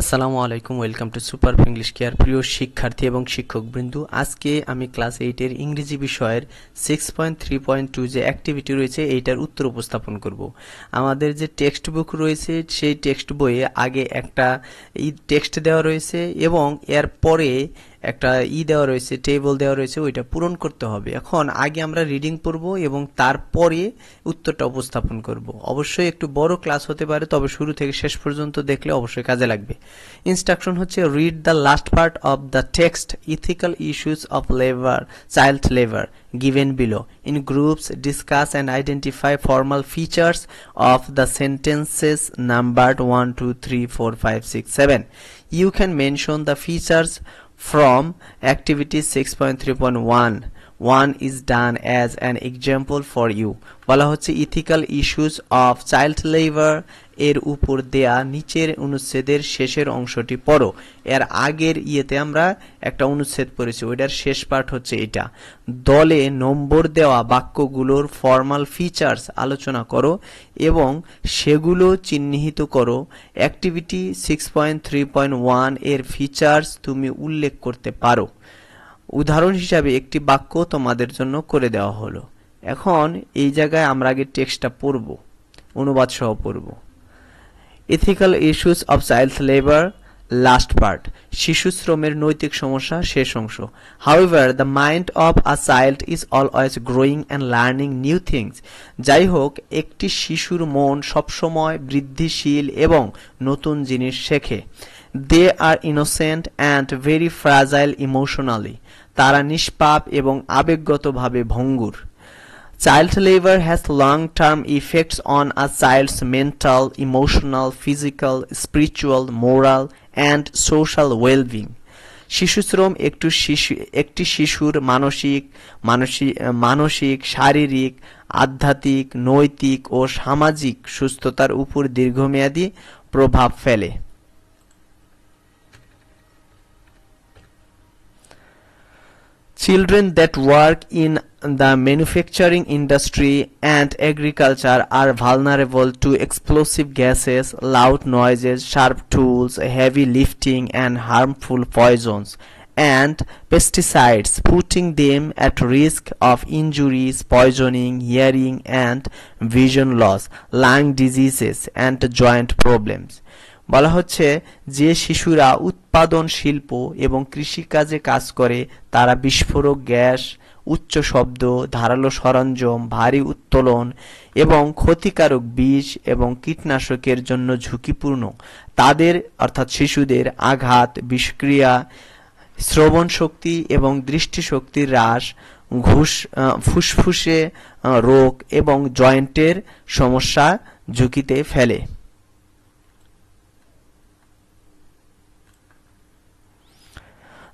আসসালামু আলাইকুম welcome to Super English Care প্রিয় শিক্ষার্থী এবং শিক্ষকবৃন্দ আজকে আমি ক্লাস এইটের ইংরেজি বিষয়ের six point three point two যে অ্যাক্টিভিটি রয়েছে এইটার উত্তর উপস্থাপন করব আমাদের যে টেক্সট বুক রয়েছে সেই টেক্সট বইয়ে আগে একটা এই টেক্সট দেওয়া রয়েছে এবং এর পরে একটা ই দেওয়া রয়েছে টেবল দেওয়া রয়েছে ওইটা পূরণ করতে হবে এখন আগে আমরা রিডিং পড়ব এবং তারপরে উত্তরটা উপস্থাপন করব অবশ্যই একটু বড় ক্লাস হতে পারে তবে শুরু থেকে শেষ পর্যন্ত দেখলে অবশ্যই কাজে লাগবে ইনস্ট্রাকশন হচ্ছে read the last part of the text ethical issues of labour child labour given below in groups discuss and identify formal features of the sentences number one two three four five six seven you can mention the features from activity 6.3.1 one is done as an example for you বলা হচ্ছে ethical issues of child labour এর উপর দেয়া নিচের অনুচ্ছেদের শেষের অংশটি পড়ো এর আগের ইয়েতে আমরা একটা অনুচ্ছেদ পড়েছি ওইটার শেষ পাঠ হচ্ছে এটা দলে নম্বর দেওয়া বাক্যগুলোর ফর্মাল ফিচার্স আলোচনা করো এবং সেগুলো চিহ্নিত করো activity six point three point one এর ফিচার্স তুমি উল্লেখ করতে পারো উদাহরণ হিসাবে একটি বাক্য তোমাদের জন্য করে দেওয়া হলো এখন এই জায়গায় আমরা আগে টেক্সটটা পড়ব অনুবাদ সহ পড়ব ethical issues of child labour last part শিশু শ্রমের নৈতিক সমস্যা শেষ অংশ however the mind of a child is always growing and learning new things যাই হোক একটি শিশুর মন সবসময় বৃদ্ধিশীল এবং নতুন জিনিস শেখে they are innocent and very fragile emotionally তারা নিষ্পাপ এবং আবেগগতভাবে ভঙ্গুর child labour has long term effects on a child's mental emotional physical spiritual moral and social wellbeing শিশুশ্রম শিশু শ্রম একটু শিশু একটি শিশুর মানসিক মানসিক মানসিক শারীরিক আধ্যাত্মিক নৈতিক ও সামাজিক সুস্থতার উপর দীর্ঘমেয়াদী প্রভাব ফেলে Children that work in the manufacturing industry and agriculture are vulnerable to explosive gases, loud noises, sharp tools, heavy lifting and harmful poisons and pesticides putting them at risk of injuries, poisoning, hearing and vision loss, lung diseases and joint problems. বলা হচ্ছে যে শিশুরা উৎপাদন শিল্প এবং কৃষিকাজে কাজ করে তারা বিস্ফোরক গ্যাস উচ্চ শব্দ ধারালো সরঞ্জাম ভারী উত্তোলন এবং ক্ষতিকারক বিষ এবং কীটনাশকের জন্য ঝুঁকিপূর্ণ তাদের অর্থাৎ শিশুদের আঘাত বিষক্রিয়া শ্রবণ শক্তি এবং দৃষ্টিশক্তির হ্রাস ঘুষ ফুসফুসে রোগ এবং জয়েন্টের সমস্যা ঝুঁকিতে ফেলে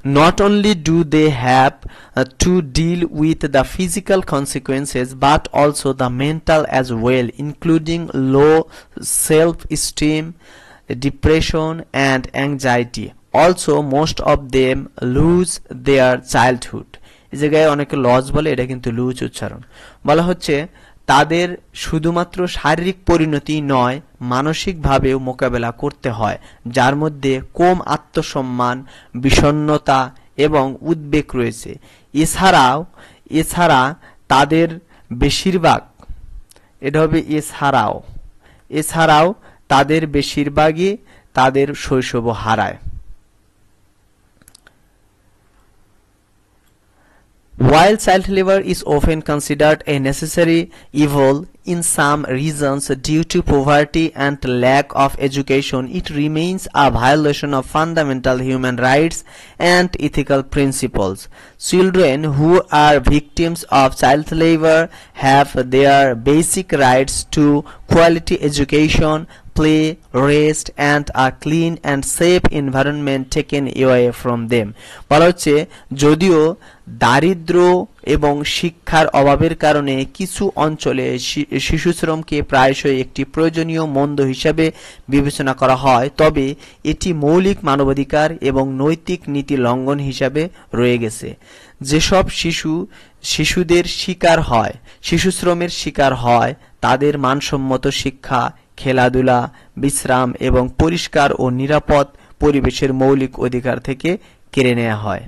not only do they have uh, to deal with the physical consequences but also the mental as well including low self-esteem depression and anxiety also most of them lose their childhood এই জায়গায় অনেকে loss বলে এটা কিন্তু loose উচ্চারণ বলা হচ্ছে তাদের শুধুমাত্র শারীরিক পরিণতি নয় মানসিকভাবেও মোকাবেলা করতে হয় যার মধ্যে কম আত্মসম্মান বিষণ্নতা এবং উদ্বেগ রয়েছে এছাড়াও এছাড়া তাদের বেশিরভাগ এটা হবে এছাড়াও এছাড়াও তাদের বেশিরভাগই তাদের শৈশব হারায় While child labor is often considered a necessary evil in some regions due to poverty and lack of education, it remains a violation of fundamental human rights and ethical principles. Children who are victims of child labor have their basic rights to quality education, play, rest and a clean and safe environment taken away from them বলা হচ্ছে যদিও দারিদ্র এবং শিক্ষার অভাবের কারণে কিছু অঞ্চলে শিশু শ্রমকে প্রায়শই একটি প্রয়োজনীয় মন্দ হিসাবে বিবেচনা করা হয় তবে এটি মৌলিক মানবাধিকার এবং নৈতিক নীতি লঙ্ঘন হিসাবে রয়ে গেছে যেসব শিশু শিশুদের শিকার হয় শিশু শ্রমের শিকার হয় তাদের মানসম্মত শিক্ষা খেলাধুলা বিশ্রাম এবং পরিষ্কার ও নিরাপদ পরিবেশের মৌলিক অধিকার থেকে কেড়ে নেওয়া হয়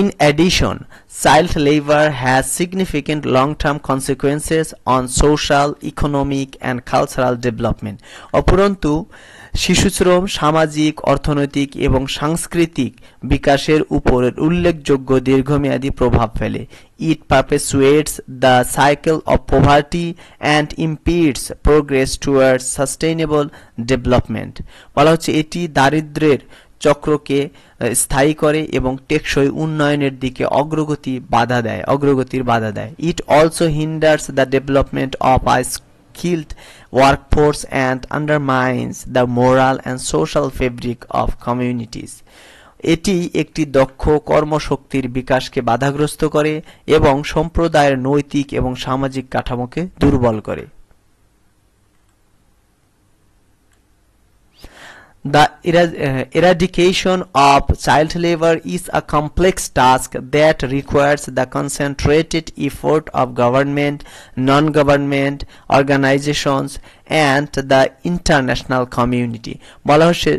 in addition child labour has significant long term consequences on social economic and cultural development অপরন্তু শিশুশ্রম সামাজিক অর্থনৈতিক এবং সাংস্কৃতিক বিকাশের উপর উল্লেখযোগ্য দীর্ঘমেয়াদী প্রভাব ফেলে it perpetuates the cycle of poverty and impedes progress towards sustainable development বলা হচ্ছে এটি দারিদ্রের চক্রকে স্থায়ী করে এবং টেকসই উন্নয়নের দিকে অগ্রগতি বাধা দেয় অগ্রগতির বাধা দেয় it also hinders the development of a workforce and undermines the moral and social fabric of communities এটি একটি দক্ষ কর্মশক্তির বিকাশকে বাধাগ্রস্ত করে এবং সম্প্রদায়ের নৈতিক এবং সামাজিক কাঠামোকে দুর্বল করে The eradication of child labor is a complex task that requires the concentrated effort of government, non-government organizations and the international community বলা হচ্ছে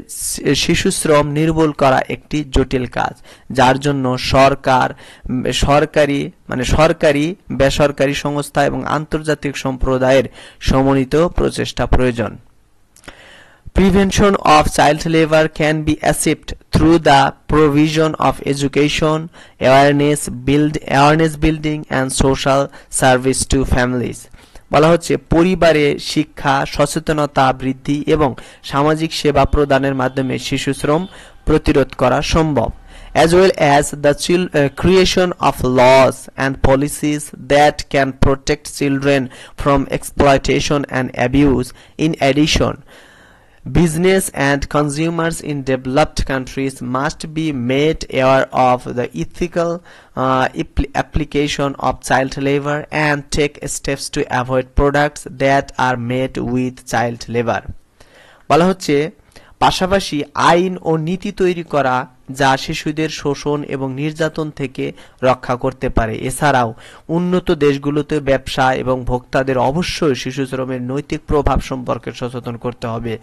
শিশু শ্রম নির্মূল করা একটি জটিল কাজ যার জন্য সরকার সরকারি মানে সরকারি বেসরকারি সংস্থা এবং আন্তর্জাতিক সম্প্রদায়ের সমন্বিত প্রচেষ্টা প্রয়োজন prevention of child labor can be achieved through the provision of education awareness build awareness building and social service to families বলা হচ্ছে পরিবারে শিক্ষা সচেতনতা বৃদ্ধি এবং সামাজিক সেবা প্রদানের মাধ্যমে শিশু শ্রম প্রতিরোধ করা সম্ভব অ্যাজ ওয়েল অ্যাজ দ্য চিল creation of laws and policies that can protect children from exploitation and abuse in addition Business and consumers in developed countries must be made aware of the ethical uh, application of child labor and take steps to avoid products that are made with child labor বলা হচ্ছে পাশাপাশি আইন ও নীতি তৈরি করা যা শিশুদের শোষণ এবং নির্যাতন থেকে রক্ষা করতে পারে এছাড়াও উন্নত দেশগুলোতে ব্যবসা এবং ভোক্তাদের অবশ্যই শিশু শ্রমের নৈতিক প্রভাব সম্পর্কে সচেতন করতে হবে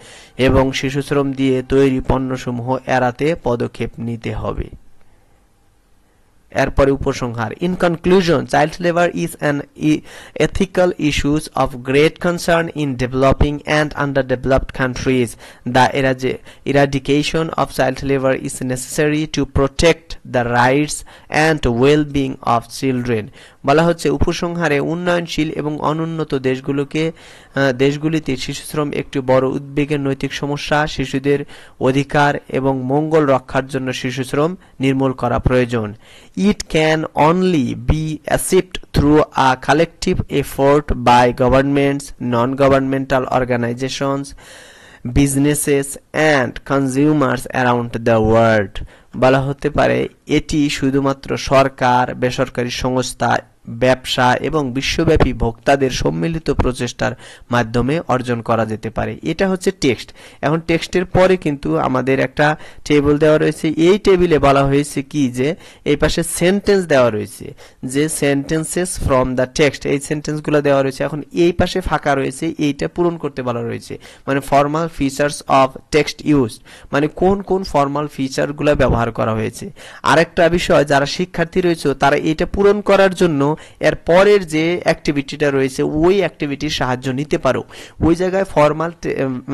এবং শিশু শ্রম দিয়ে তৈরি পণ্যসমূহ এড়াতে পদক্ষেপ নিতে হবে এরপরে উপসংহার in conclusion child labour is an ethical issues of great concern in developing and underdeveloped countries the eradication of child labour is necessary to protect the rights and wellbeing of children বলা হচ্ছে উপসংহারে উন্নয়নশীল এবং অনুন্নত দেশগুলোকে দেশগুলিতে শিশুশ্রম একটি বড় উদ্বেগের নৈতিক সমস্যা শিশুদের অধিকার এবং মঙ্গল রক্ষার জন্য শিশুশ্রম নির্মূল করা প্রয়োজন it can only be achieved through a collective effort by governments non governmental organisations businesses and consumers around the world বলা হতে পারে এটি শুধুমাত্র সরকার বেসরকারি সংস্থা ব্যবসা এবং বিশ্বব্যাপী ভোক্তাদের সম্মিলিত প্রচেষ্টার মাধ্যমে অর্জন করা যেতে পারে এটা হচ্ছে টেক্সট এখন টেক্সটের পরে কিন্তু আমাদের একটা টেবিল দেওয়া রয়েছে এই টেবিলে বলা হয়েছে কি যে এই পাশে সেন্টেন্স দেওয়া রয়েছে যে সেন্টেন্সেস ফ্রম দ্য টেক্সট এই সেন্টেন্সগুলো দেওয়া রয়েছে এখন এই পাশে ফাঁকা রয়েছে এইটা পূরণ করতে বলা রয়েছে মানে formal features of text use মানে কোন কোন ফর্মাল ফিচারগুলো ব্যবহার করা হয়েছে আরেকটা বিষয় যারা শিক্ষার্থী রয়েছে তারা এটা পূরণ করার জন্য এর পরের যে অ্যাক্টিভিটিটা রয়েছে ওই অ্যাক্টিভিটির সাহায্য নিতে পারো ওই জায়গায় ফর্মাল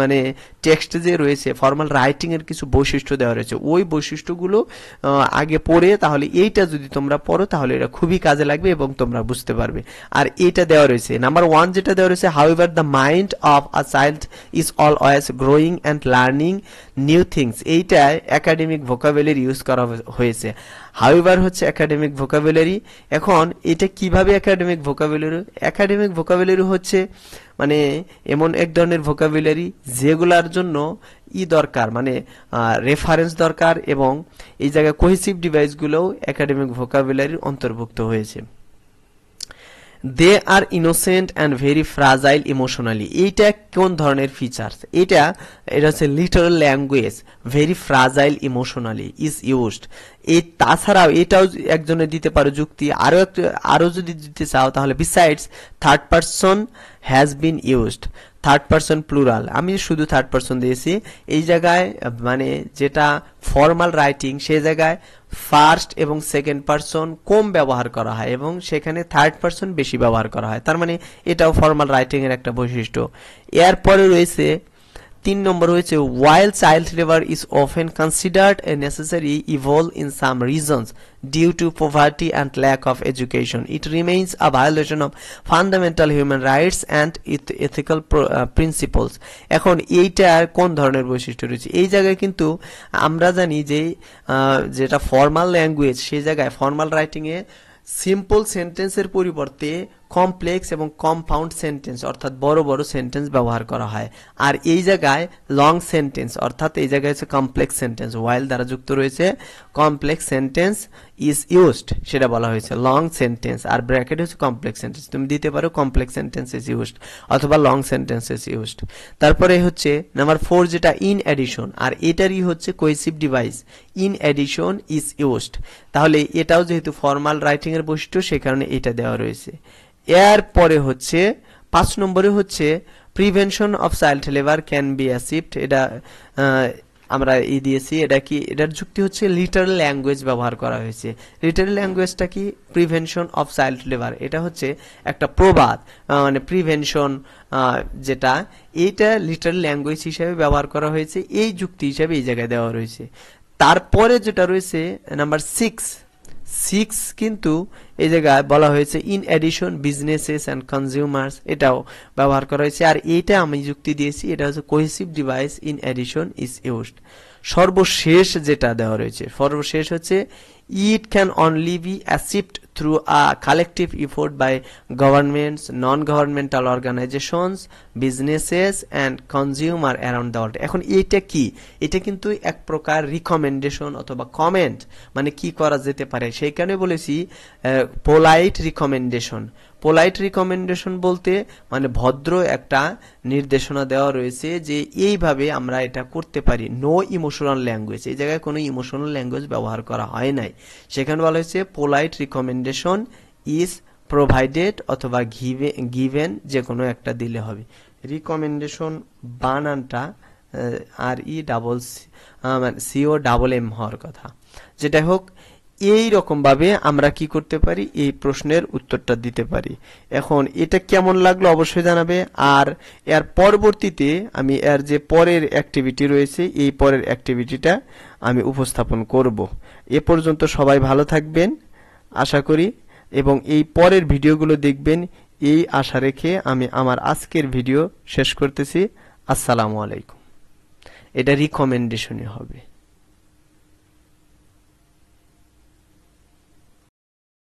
মানে টেক্সট যে রয়েছে ফর্মাল রাইটিংয়ের কিছু বৈশিষ্ট্য দেওয়া রয়েছে ওই বৈশিষ্ট্যগুলো আগে পড়ে তাহলে এইটা যদি তোমরা পড়ো তাহলে এটা খুবই কাজে লাগবে এবং তোমরা বুঝতে পারবে আর এটা দেওয়া রয়েছে নাম্বার ওয়ান যেটা দেওয়া রয়েছে however the mind of a child is always growing and learning new things এইটায় একাডেমিক ভোকাবেলির ইউজ করা হয়েছে হাউএভার হচ্ছে একাডেমিক ভোকাবুলারি এখন এটা কিভাবে একাডেমিক ভোকাবুলারি একাডেমিক ভোকাবুলারি হচ্ছে মানে এমন এক ধরনের ভোকাবুলারি যেগুলার জন্য ই দরকার মানে রেফারেন্স দরকার এবং এই জায়গায় কোহেসিভ ডিভাইসগুলোও একাডেমিক ভোকাবুলারির অন্তর্ভুক্ত হয়েছে they are innocent and very fragile emotionally এইটা কোন ধরনের ফিচার্স এটা এটা হচ্ছে literary language very fragile emotionally is used এই তাছাড়াও এটাও একজনের দিতে পারো যুক্তি আরও আরও যদি দিতে চাও তাহলে besides third person has been used third person plural আমি শুধু থার্ড পার্সন দিয়েছি এই জায়গায় মানে যেটা ফর্মাল রাইটিং সে জায়গায় ফার্স্ট এবং সেকেন্ড পার্সন কম ব্যবহার করা হয় এবং সেখানে থার্ড পার্সন বেশি ব্যবহার করা হয় তার মানে এটাও ফর্মাল রাইটিংয়ের একটা বৈশিষ্ট্য এরপরে রয়েছে তিন নম্বর হয়েছে while child labour is often considered a necessary evil in some reasons due to poverty and lack of education it remains a violation of fundamental human rights and ইথ এথিক্যাল প্রিন্সিপলস এখন এইটার কোন ধরনের বৈশিষ্ট্য রয়েছে এই জায়গায় কিন্তু আমরা জানি যে যেটা ফর্মাল ল্যাঙ্গুয়েজ সেই জায়গায় ফর্মাল রাইটিংয়ে সিম্পল সেন্টেন্সের পরিবর্তে কমপ্লেক্স এবং কম্পাউন্ড সেন্টেন্স অর্থাৎ বড় বড় সেন্টেন্স ব্যবহার করা হয় আর এই জায়গায় লং সেন্টেন্স অর্থাৎ এই জায়গায় হচ্ছে কমপ্লেক্স সেন্টেন্স ওয়াইল দ্বারা যুক্ত রয়েছে কমপ্লেক্স সেন্টেন্স ইজ ইউজড সেটা বলা হয়েছে লং সেন্টেন্স আর ব্র্যাকেট হচ্ছে কমপ্লেক্স সেন্টেন্স তুমি দিতে পারো কমপ্লেক্স সেন্টেন্স ইজ ইউজড অথবা লং সেন্টেন্স ইজ ইউজড তারপরে হচ্ছে নাম্বার ফোর যেটা ইন অ্যাডিশন আর এটারই হচ্ছে cohesive device in addition is used তাহলে এটাও যেহেতু ফর্মাল রাইটিংয়ের বৈশিষ্ট্য সে কারণে এটা দেওয়া রয়েছে এর পরে হচ্ছে পাঁচ নম্বরে হচ্ছে prevention of child labour can be achieved এটা আমরা ই দিয়েছি এটা কি এটার যুক্তি হচ্ছে লিটারাল ল্যাঙ্গুয়েজ ব্যবহার করা হয়েছে লিটারাল ল্যাঙ্গুয়েজটা কি প্রিভেনশন অফ চাইল্ড লেবার এটা হচ্ছে একটা প্রবাদ মানে প্রিভেনশন যেটা এইটা লিটারাল ল্যাঙ্গুয়েজ হিসাবে ব্যবহার করা হয়েছে এই যুক্তি হিসাবে এই জায়গায় দেওয়া রয়েছে তারপরে যেটা রয়েছে নাম্বার সিক্স সিক্স কিন্তু এই জায়গায় বলা হয়েছে in addition businesses and consumers এটাও ব্যবহার করা হয়েছে আর এইটা আমি যুক্তি দিয়েছি এটা হচ্ছে cohesive device in addition is used সর্বশেষ যেটা দেওয়া রয়েছে সর্বশেষ হচ্ছে It can only be achieved through a collective effort by governments, non-governmental organizations, businesses and consumer around the world. এখন এটা কি এটা কিন্তু এক প্রকার রিকমেন্ডেশন অথবা কমেন্ট মানে কি করা যেতে পারে সেই কারণে বলেছি পোলাইট রিকমেন্ডেশন পোলাইট রিকমেন্ডেশন বলতে মানে ভদ্র একটা নির্দেশনা দেওয়া রয়েছে যে এইভাবে আমরা এটা করতে পারি নো ইমোশনাল ল্যাঙ্গুয়েজ এই জায়গায় কোনো ইমোশনাল ল্যাঙ্গুয়েজ ব্যবহার করা হয় নাই সেখানে বলা হয়েছে পোলাইট রিকমেন্ডেশন ইজ প্রোভাইডেড অথবা গিভে গিভেন যে কোনো একটা দিলে হবে রিকমেন্ডেশন বানানটা R E double C C O double M হওয়ার কথা যেটাই হোক এই রকমভাবে আমরা কি করতে পারি এই প্রশ্নের উত্তরটা দিতে পারি এখন এটা কেমন লাগলো অবশ্যই জানাবে আর এর পরবর্তীতে আমি এর যে পরের অ্যাক্টিভিটি রয়েছে এই পরের অ্যাক্টিভিটিটা আমি উপস্থাপন করব এ পর্যন্ত সবাই ভালো থাকবেন আশা করি এবং এই পরের ভিডিওগুলো দেখবেন এই আশা রেখে আমি আমার আজকের ভিডিও শেষ করতেছি আসসালামু আলাইকুম এটা রিকমেন্ডেশনই হবে